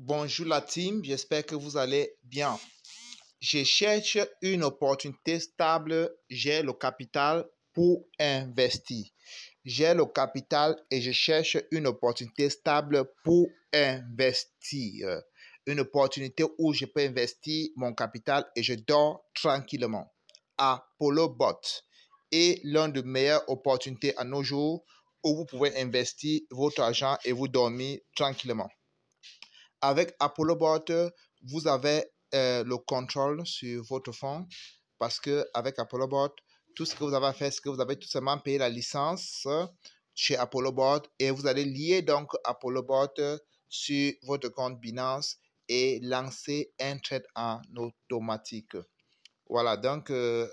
Bonjour la team, j'espère que vous allez bien. Je cherche une opportunité stable, j'ai le capital pour investir. J'ai le capital et je cherche une opportunité stable pour investir. Une opportunité où je peux investir mon capital et je dors tranquillement. Apollo Bot est l'une des meilleures opportunités à nos jours où vous pouvez investir votre argent et vous dormir tranquillement. Avec Apollo Bot, vous avez euh, le contrôle sur votre fonds parce que avec Apollo Bot, tout ce que vous avez à faire, c'est que vous avez tout simplement payé la licence chez Apollo Bot et vous allez lier donc Apollo Bot sur votre compte Binance et lancer un trade en automatique. Voilà, donc euh,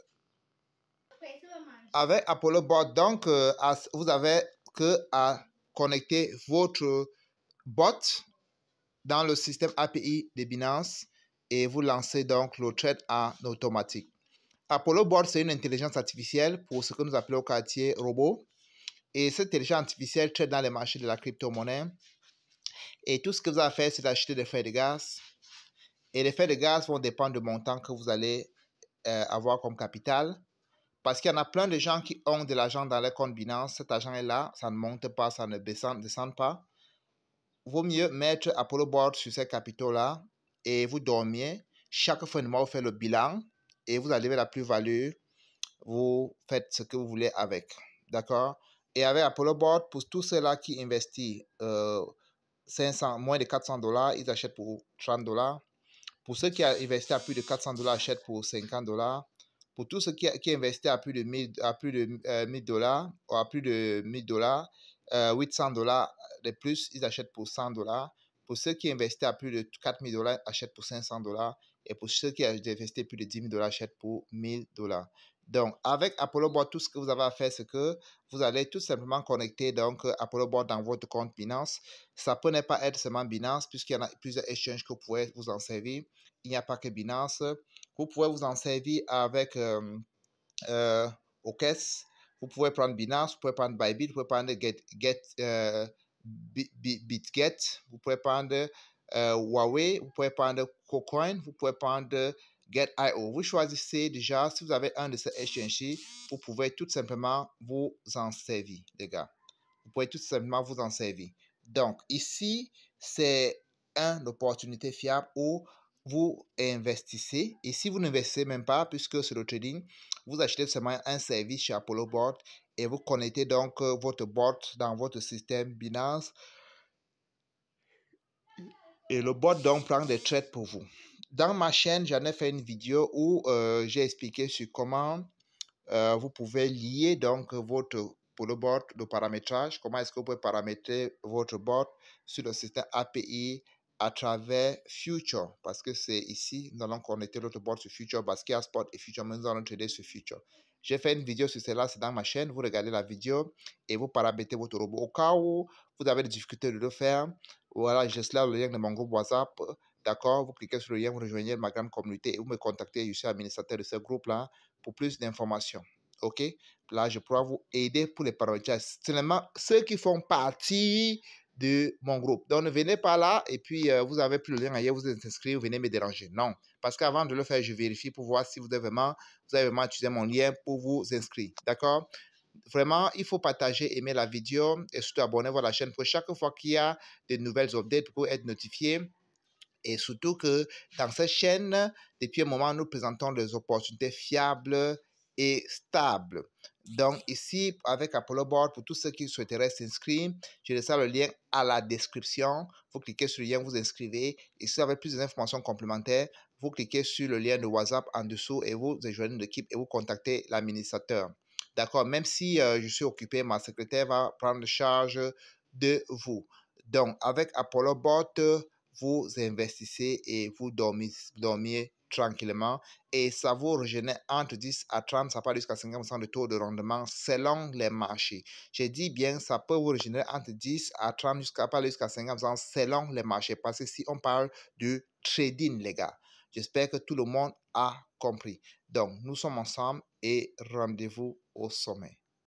avec Apollo Bot, donc euh, vous avez que à connecter votre bot dans le système API de Binance et vous lancez donc le trade en automatique. Apollo Bot, c'est une intelligence artificielle pour ce que nous appelons au quartier robot. Et cette intelligence artificielle trade dans les marchés de la crypto-monnaie. Et tout ce que vous avez à faire, c'est d'acheter des frais de gaz. Et les frais de gaz vont dépendre du montant que vous allez euh, avoir comme capital. Parce qu'il y en a plein de gens qui ont de l'argent dans leur compte Binance. Cet argent est là, ça ne monte pas, ça ne descend, descend pas vaut mieux mettre Apollo Board sur ces capitaux-là et vous dormiez. Chaque fin de mois, vous faites le bilan et vous arrivez la plus-value. Vous faites ce que vous voulez avec. D'accord Et avec Apollo Board, pour tous ceux-là qui investissent 500, euh, moins de 400 dollars, ils achètent pour 30 dollars. Pour ceux qui investissent à plus de 400 dollars, achètent pour 50 dollars. Pour tous ceux qui, qui investissent à plus de 1000 à dollars ou à plus de 1000 euh, dollars, 800 dollars euh, plus, ils achètent pour 100 dollars. Pour ceux qui investissent à plus de 4000 dollars, achètent pour 500 dollars. Et pour ceux qui investissent plus de 10 000 dollars, achètent pour 1000 dollars. Donc, avec Apollo Board, tout ce que vous avez à faire, c'est que vous allez tout simplement connecter donc Apollo Board dans votre compte Binance. Ça peut ne pas être seulement Binance, puisqu'il y en a plusieurs échanges que vous pouvez vous en servir. Il n'y a pas que Binance. Vous pouvez vous en servir avec euh, euh Vous pouvez prendre Binance, vous pouvez prendre Bybit, vous pouvez prendre Get, Get euh, Bitget, vous pouvez prendre euh, Huawei, vous pouvez prendre CoCoin, vous pouvez prendre Get.io. Vous choisissez déjà si vous avez un de ces exchanges, vous pouvez tout simplement vous en servir, les gars. Vous pouvez tout simplement vous en servir. Donc, ici, c'est une opportunité fiable où vous investissez. Et si vous n'investissez même pas, puisque c'est le trading, vous achetez seulement un service chez Apollo Board et vous connectez donc euh, votre board dans votre système Binance. Et le board donc prend des trades pour vous. Dans ma chaîne, j'en ai fait une vidéo où euh, j'ai expliqué sur comment euh, vous pouvez lier donc votre Apollo board de paramétrage, comment est-ce que vous pouvez paramétrer votre board sur le système API à travers Future, parce que c'est ici, nous allons connecter l'autre board sur Future, Basket Sport et Future, mais nous allons sur Future. J'ai fait une vidéo sur cela, c'est dans ma chaîne, vous regardez la vidéo et vous paramétrez votre robot. Au cas où vous avez des difficultés de le faire, voilà, j'ai cela, le lien de mon groupe WhatsApp, d'accord Vous cliquez sur le lien, vous rejoignez ma grande communauté et vous me contactez, je suis administrateur de ce groupe-là, pour plus d'informations, ok Là, je pourrais vous aider pour les paramétrages. Seulement, ceux qui font partie de mon groupe. Donc, ne venez pas là et puis euh, vous avez plus le lien vous êtes inscrit, vous venez me déranger. Non, parce qu'avant de le faire, je vérifie pour voir si vous avez vraiment, vous avez vraiment utilisé mon lien pour vous inscrire. D'accord Vraiment, il faut partager, aimer la vidéo et surtout abonner vous à la chaîne pour chaque fois qu'il y a de nouvelles updates pour être notifié. Et surtout que dans cette chaîne, depuis un moment, nous présentons des opportunités fiables et stables. Donc ici, avec Apollo Board, pour tous ceux qui souhaiteraient s'inscrire, je laisse le lien à la description. Vous cliquez sur le lien, vous inscrivez. Et si vous avez plus d'informations complémentaires, vous cliquez sur le lien de WhatsApp en dessous et vous rejoignez l'équipe et vous contactez l'administrateur. D'accord, même si euh, je suis occupé, ma secrétaire va prendre charge de vous. Donc, avec Apollo Board vous investissez et vous dormez, dormiez tranquillement et ça vous régénérer entre 10 à 30, ça part jusqu'à 50% de taux de rendement selon les marchés. J'ai dit bien, ça peut vous régénérer entre 10 à 30, jusqu'à pas jusqu'à 50% selon les marchés. Parce que si on parle du trading, les gars, j'espère que tout le monde a compris. Donc, nous sommes ensemble et rendez-vous au sommet.